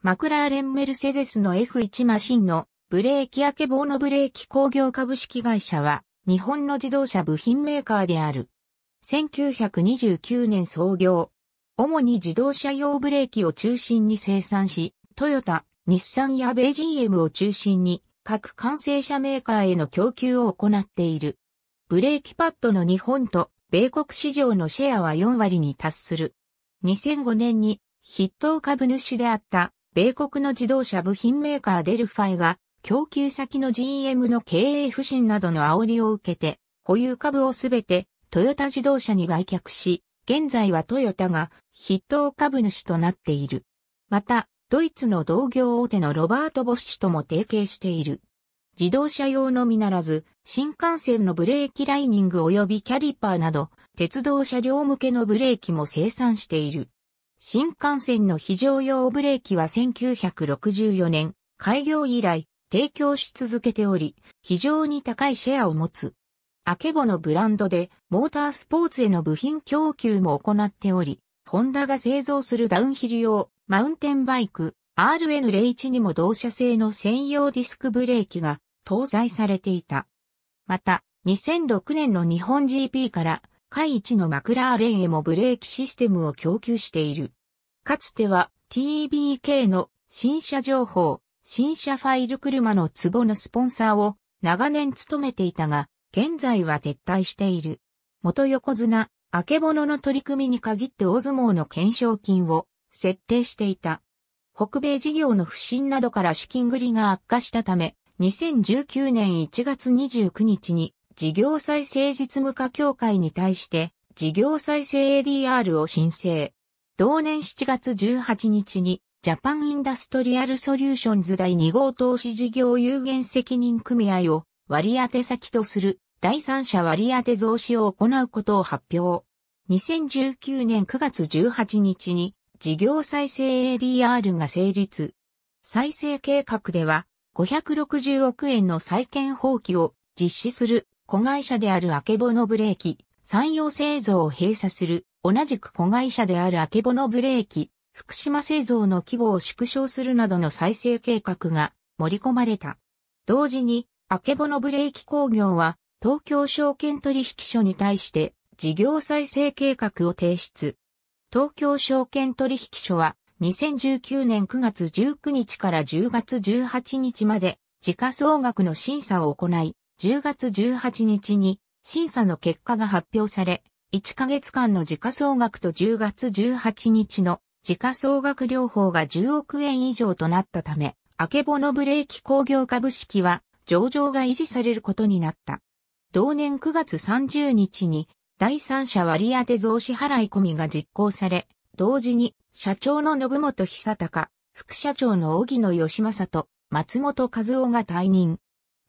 マクラーレン・メルセデスの F1 マシンのブレーキ開け棒のブレーキ工業株式会社は日本の自動車部品メーカーである。1929年創業。主に自動車用ブレーキを中心に生産し、トヨタ、日産や米 GM を中心に各完成車メーカーへの供給を行っている。ブレーキパッドの日本と米国市場のシェアは4割に達する。2005年に筆頭株主であった米国の自動車部品メーカーデルファイが、供給先の GM の経営不振などの煽りを受けて、保有株をすべてトヨタ自動車に売却し、現在はトヨタが筆頭株主となっている。また、ドイツの同業大手のロバート・ボッシュとも提携している。自動車用のみならず、新幹線のブレーキライニング及びキャリパーなど、鉄道車両向けのブレーキも生産している。新幹線の非常用ブレーキは1964年、開業以来、提供し続けており、非常に高いシェアを持つ。アケボのブランドで、モータースポーツへの部品供給も行っており、ホンダが製造するダウンヒル用、マウンテンバイク、RN01 にも同社製の専用ディスクブレーキが搭載されていた。また、2006年の日本 GP から下位置のマクラーレンへもブレーキシステムを供給している。かつては TBK の新車情報、新車ファイル車の壺のスポンサーを長年務めていたが、現在は撤退している。元横綱、明け物のの取り組みに限って大相撲の懸賞金を設定していた。北米事業の不振などから資金繰りが悪化したため、2019年1月29日に事業再生実務課協会に対して事業再生 ADR を申請。同年7月18日にジャパンインダストリアルソリューションズ第2号投資事業有限責任組合を割当先とする第三者割当増資を行うことを発表。2019年9月18日に事業再生 ADR が成立。再生計画では560億円の再建放棄を実施する子会社であるアケボノブレーキ、山陽製造を閉鎖する、同じく子会社であるアケボノブレーキ、福島製造の規模を縮小するなどの再生計画が盛り込まれた。同時に、アケボノブレーキ工業は、東京証券取引所に対して、事業再生計画を提出。東京証券取引所は、2019年9月19日から10月18日まで、時価総額の審査を行い、10月18日に審査の結果が発表され、1ヶ月間の時価総額と10月18日の時価総額両方が10億円以上となったため、アケボノブレーキ工業株式は上場が維持されることになった。同年9月30日に第三者割当増支払い込みが実行され、同時に社長の信本久隆、副社長の荻野義正と松本和夫が退任。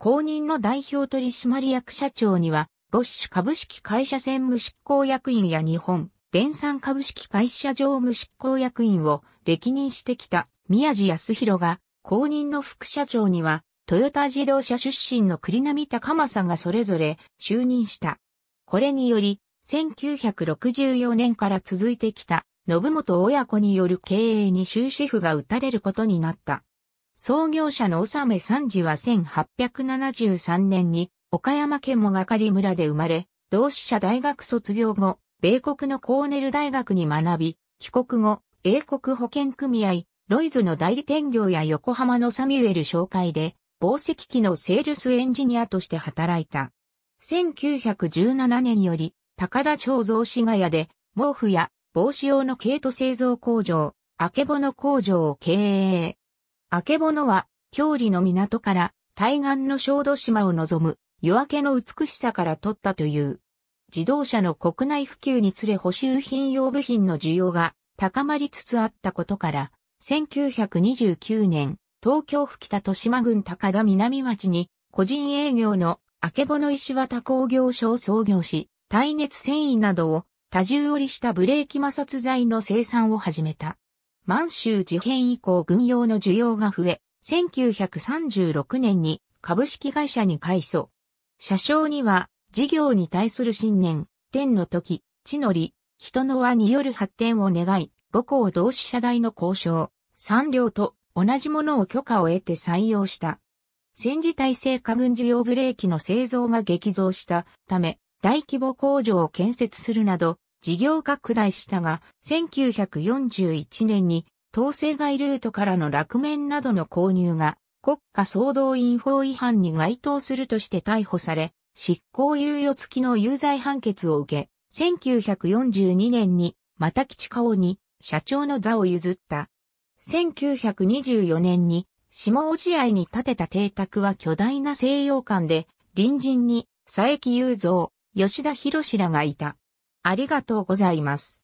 後任の代表取締役社長には、ボッシュ株式会社専務執行役員や日本、電産株式会社常務執行役員を歴任してきた宮地康弘が、後任の副社長には、トヨタ自動車出身の栗並高政がそれぞれ就任した。これにより、1964年から続いてきた、信本親子による経営に終止符が打たれることになった。創業者の納め三次は1873年に岡山県もがかり村で生まれ、同志社大学卒業後、米国のコーネル大学に学び、帰国後、英国保険組合、ロイズの代理店業や横浜のサミュエル紹介で、宝石機のセールスエンジニアとして働いた。1917年より、高田町蔵。市ヶ谷で、毛布や帽子用の毛糸製造工場、あけぼの工場を経営。あけぼのは、郷里の港から対岸の小豆島を望む夜明けの美しさから取ったという。自動車の国内普及につれ補修品用部品の需要が高まりつつあったことから、1929年、東京吹田豊島郡高田南町に個人営業のあけぼの石綿工業所を創業し、耐熱繊維などを多重折りしたブレーキ摩擦材の生産を始めた。満州事変以降軍用の需要が増え、1936年に株式会社に改装。車掌には事業に対する信念、天の時、地の利、人の輪による発展を願い、母校同志社大の交渉、産業と同じものを許可を得て採用した。戦時体制下軍需要ブレーキの製造が激増したため、大規模工場を建設するなど、事業拡大したが、1941年に統制外ルートからの落面などの購入が国家総動員法違反に該当するとして逮捕され、執行猶予付きの有罪判決を受け、1942年に、また吉川に社長の座を譲った。1924年に、下落合に建てた邸宅は巨大な西洋館で、隣人に佐伯雄三、吉田博らがいた。ありがとうございます。